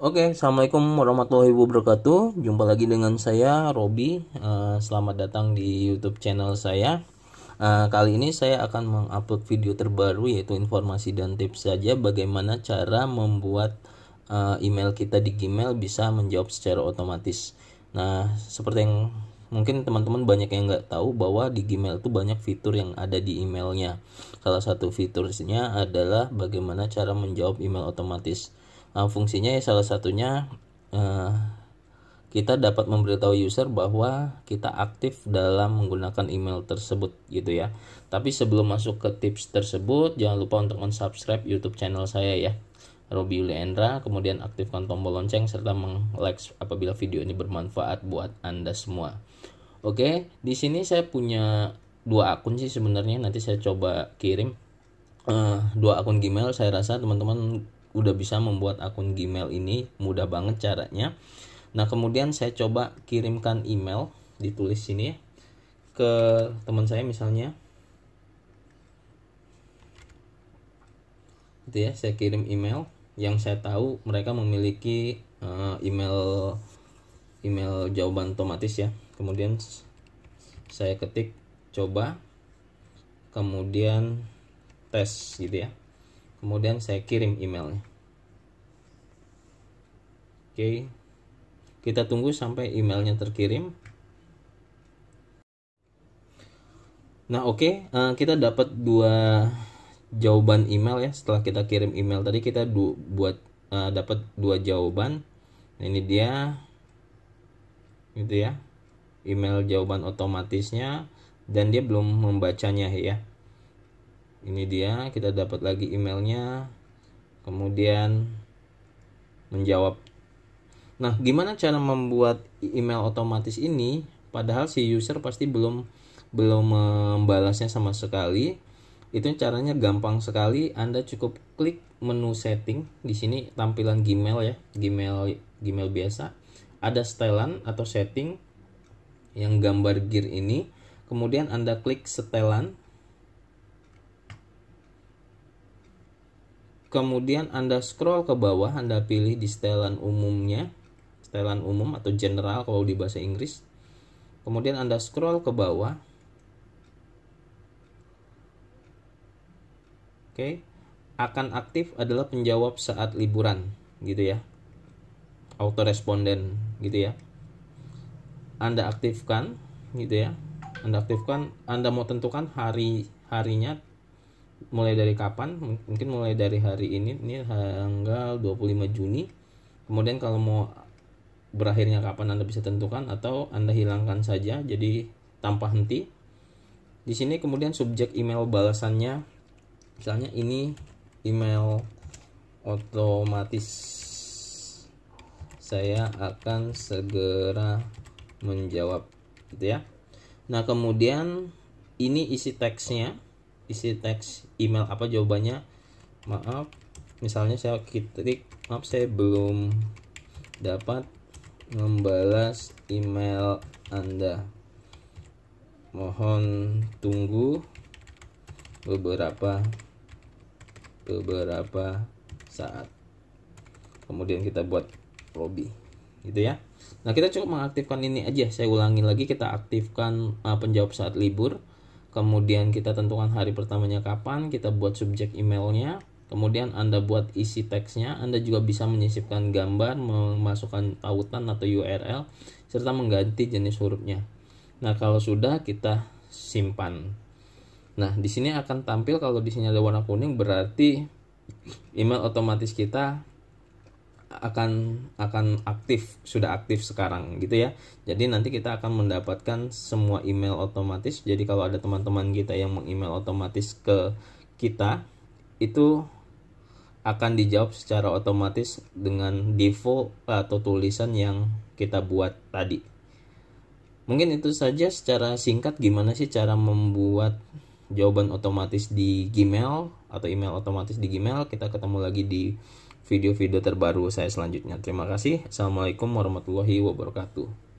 Oke, okay, assalamualaikum warahmatullahi wabarakatuh. Jumpa lagi dengan saya Robi. Uh, selamat datang di YouTube channel saya. Uh, kali ini saya akan mengupload video terbaru yaitu informasi dan tips saja bagaimana cara membuat uh, email kita di Gmail bisa menjawab secara otomatis. Nah, seperti yang mungkin teman-teman banyak yang nggak tahu bahwa di Gmail itu banyak fitur yang ada di emailnya. Salah satu fiturnya adalah bagaimana cara menjawab email otomatis. Nah, fungsinya ya salah satunya eh, kita dapat memberitahu user bahwa kita aktif dalam menggunakan email tersebut gitu ya. Tapi sebelum masuk ke tips tersebut, jangan lupa untuk subscribe YouTube channel saya ya. Robi Leandra, kemudian aktifkan tombol lonceng serta meng-like apabila video ini bermanfaat buat Anda semua. Oke, di sini saya punya dua akun sih sebenarnya nanti saya coba kirim uh, dua akun Gmail saya rasa teman-teman udah bisa membuat akun Gmail ini mudah banget caranya. Nah, kemudian saya coba kirimkan email ditulis sini ya, ke teman saya misalnya. gitu ya, saya kirim email yang saya tahu mereka memiliki uh, email email jawaban otomatis ya. Kemudian saya ketik coba kemudian tes gitu ya kemudian saya kirim emailnya oke kita tunggu sampai emailnya terkirim nah oke eh, kita dapat dua jawaban email ya setelah kita kirim email tadi kita buat eh, dapat dua jawaban nah, ini dia gitu ya email jawaban otomatisnya dan dia belum membacanya ya ini dia kita dapat lagi emailnya kemudian menjawab nah gimana cara membuat email otomatis ini padahal si user pasti belum belum membalasnya sama sekali itu caranya gampang sekali Anda cukup klik menu setting di sini tampilan Gmail ya Gmail Gmail biasa ada setelan atau setting yang gambar gear ini kemudian Anda klik setelan Kemudian Anda scroll ke bawah, Anda pilih di setelan umumnya, setelan umum atau general kalau di bahasa Inggris. Kemudian Anda scroll ke bawah. Oke. Akan aktif adalah penjawab saat liburan, gitu ya. Autoresponden, gitu ya. Anda aktifkan, gitu ya. Anda aktifkan, Anda mau tentukan hari harinya, mulai dari kapan mungkin mulai dari hari ini ini tanggal 25 Juni kemudian kalau mau berakhirnya kapan Anda bisa tentukan atau Anda hilangkan saja jadi tanpa henti di sini kemudian subjek email balasannya misalnya ini email otomatis saya akan segera menjawab gitu ya nah kemudian ini isi teksnya isi teks email apa jawabannya maaf misalnya saya ketik maaf saya belum dapat membalas email anda mohon tunggu beberapa beberapa saat kemudian kita buat lobby gitu ya nah kita cukup mengaktifkan ini aja saya ulangi lagi kita aktifkan uh, penjawab saat libur kemudian kita tentukan hari pertamanya kapan, kita buat subjek emailnya, kemudian Anda buat isi teksnya, Anda juga bisa menyisipkan gambar, memasukkan tautan atau URL, serta mengganti jenis hurufnya. Nah, kalau sudah kita simpan. Nah, di sini akan tampil kalau di sini ada warna kuning berarti email otomatis kita akan akan aktif sudah aktif sekarang gitu ya jadi nanti kita akan mendapatkan semua email otomatis jadi kalau ada teman-teman kita yang mengemail otomatis ke kita itu akan dijawab secara otomatis dengan default atau tulisan yang kita buat tadi mungkin itu saja secara singkat gimana sih cara membuat jawaban otomatis di Gmail atau email otomatis di Gmail kita ketemu lagi di video-video terbaru saya selanjutnya. Terima kasih. Assalamualaikum warahmatullahi wabarakatuh.